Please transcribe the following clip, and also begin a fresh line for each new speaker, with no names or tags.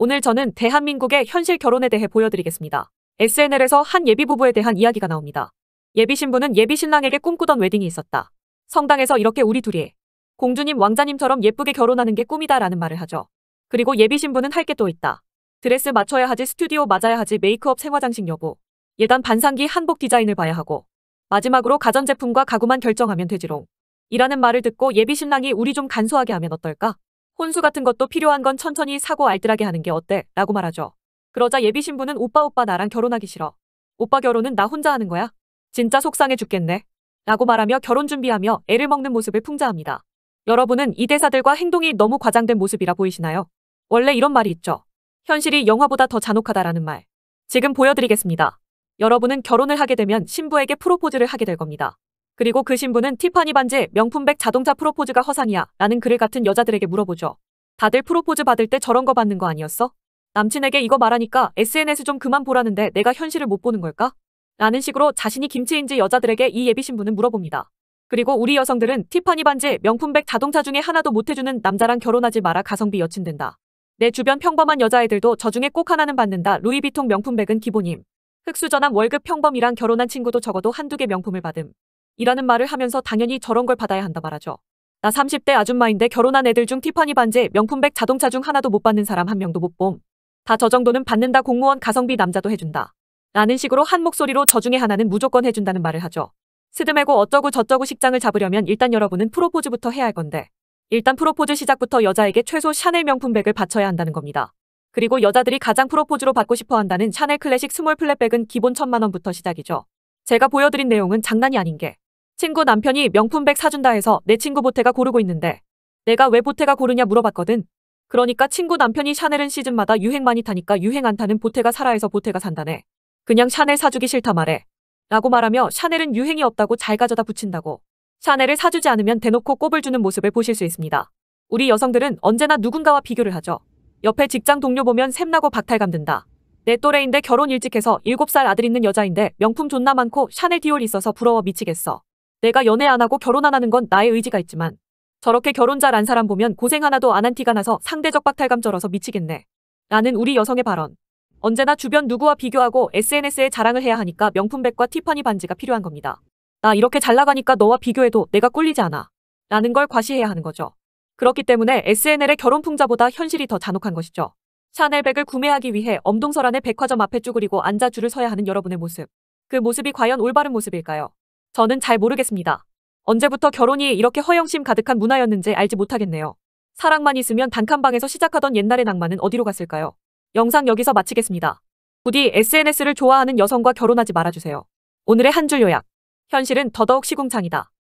오늘 저는 대한민국의 현실 결혼에 대해 보여드리겠습니다. SNL에서 한 예비 부부에 대한 이야기가 나옵니다. 예비 신부는 예비 신랑에게 꿈꾸던 웨딩이 있었다. 성당에서 이렇게 우리 둘이 공주님 왕자님처럼 예쁘게 결혼하는 게 꿈이다 라는 말을 하죠. 그리고 예비 신부는 할 게 또 있다. 드레스 맞춰야 하지 스튜디오 맞아야 하지 메이크업 생화장식 여부 예단 반상기 한복 디자인을 봐야 하고 마지막으로 가전제품과 가구만 결정하면 되지롱 이라는 말을 듣고 예비 신랑이 우리 좀 간소하게 하면 어떨까? 혼수 같은 것도 필요한 건 천천히 사고 알뜰하게 하는 게 어때? 라고 말하죠. 그러자 예비 신부는 오빠 오빠 나랑 결혼하기 싫어. 오빠 결혼은 나 혼자 하는 거야? 진짜 속상해 죽겠네. 라고 말하며 결혼 준비하며 애를 먹는 모습을 풍자합니다. 여러분은 이 대사들과 행동이 너무 과장된 모습이라 보이시나요? 원래 이런 말이 있죠. 현실이 영화보다 더 잔혹하다라는 말. 지금 보여드리겠습니다. 여러분은 결혼을 하게 되면 신부에게 프로포즈를 하게 될 겁니다. 그리고 그 신부는 티파니 반지, 명품백 자동차 프로포즈가 허상이야 라는 글을 같은 여자들에게 물어보죠. 다들 프로포즈 받을 때 저런 거 받는 거 아니었어? 남친에게 이거 말하니까 SNS 좀 그만 보라는데 내가 현실을 못 보는 걸까? 라는 식으로 자신이 김치인지 여자들에게 이 예비 신부는 물어봅니다. 그리고 우리 여성들은 티파니 반지, 명품백 자동차 중에 하나도 못 해주는 남자랑 결혼하지 마라 가성비 여친 된다. 내 주변 평범한 여자애들도 저 중에 꼭 하나는 받는다. 루이비통 명품백은 기본임. 흑수전함 월급 평범이랑 결혼한 친구도 적어도 한두 개 명품을 받음. 이라는 말을 하면서 당연히 저런 걸 받아야 한다 말하죠. 나 30대 아줌마인데 결혼한 애들 중 티파니 반지, 명품백 자동차 중 하나도 못 받는 사람 한 명도 못 봄. 다 저 정도는 받는다 공무원 가성비 남자도 해준다. 라는 식으로 한 목소리로 저 중에 하나는 무조건 해준다는 말을 하죠. 스드메고 어쩌고 저쩌고 식장을 잡으려면 일단 여러분은 프로포즈부터 해야 할 건데 일단 프로포즈 시작부터 여자에게 최소 샤넬 명품백을 바쳐야 한다는 겁니다. 그리고 여자들이 가장 프로포즈로 받고 싶어 한다는 샤넬 클래식 스몰 플랫백은 기본 천만 원부터 시작이죠. 제가 보여드린 내용은 장난이 아닌 게 친구 남편이 명품백 사준다 해서 내 친구 보태가 고르고 있는데 내가 왜 보태가 고르냐 물어봤거든. 그러니까 친구 남편이 샤넬은 시즌마다 유행 많이 타니까 유행 안 타는 보태가 살아 해서 보태가 산다네. 그냥 샤넬 사주기 싫다 말해. 라고 말하며 샤넬은 유행이 없다고 잘 가져다 붙인다고. 샤넬을 사주지 않으면 대놓고 꼽을 주는 모습을 보실 수 있습니다. 우리 여성들은 언제나 누군가와 비교를 하죠. 옆에 직장 동료 보면 샘나고 박탈감 든다. 내 또래인데 결혼 일찍 해서 7살 아들 있는 여자인데 명품 존나 많고 샤넬 디올 있어서 부러워 미치겠어. 내가 연애 안 하고 결혼 안 하는 건 나의 의지가 있지만 저렇게 결혼 잘 안 사람 보면 고생 하나도 안 한 티가 나서 상대적 박탈감 절어서 미치겠네. 라는 우리 여성의 발언. 언제나 주변 누구와 비교하고 SNS에 자랑을 해야 하니까 명품백과 티파니 반지가 필요한 겁니다. 나 이렇게 잘 나가니까 너와 비교해도 내가 꿀리지 않아. 라는 걸 과시해야 하는 거죠. 그렇기 때문에 SNL의 결혼 풍자보다 현실이 더 잔혹한 것이죠. 샤넬백을 구매하기 위해 엄동설 안의 백화점 앞에 쭈그리고 앉아 줄을 서야 하는 여러분의 모습. 그 모습이 과연 올바른 모습일까요? 저는 잘 모르겠습니다. 언제부터 결혼이 이렇게 허영심 가득한 문화였는지 알지 못하겠네요. 사랑만 있으면 단칸방에서 시작하던 옛날의 낭만은 어디로 갔을까요? 영상 여기서 마치겠습니다. 부디 SNS를 좋아하는 여성과 결혼하지 말아주세요. 오늘의 한 줄 요약. 현실은 더더욱 시궁창이다.